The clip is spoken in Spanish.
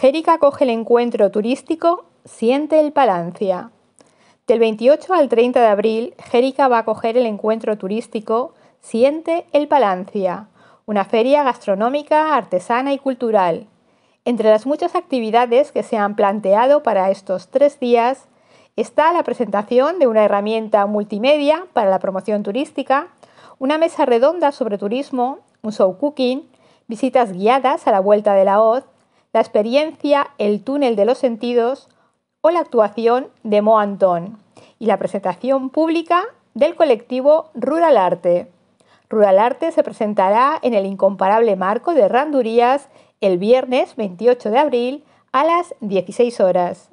Jérica coge el encuentro turístico Siente el Palancia. Del 28 al 30 de abril, Jérica va a acoger el encuentro turístico Siente el Palancia, una feria gastronómica, artesana y cultural. Entre las muchas actividades que se han planteado para estos tres días está la presentación de una herramienta multimedia para la promoción turística, una mesa redonda sobre turismo, un show cooking, visitas guiadas a la vuelta de la hoz, la experiencia El túnel de los sentidos o la actuación de Mo Antón y la presentación pública del colectivo Rural Arte. Rural Arte se presentará en el incomparable marco de Randurías el viernes 28 de abril a las 16 horas.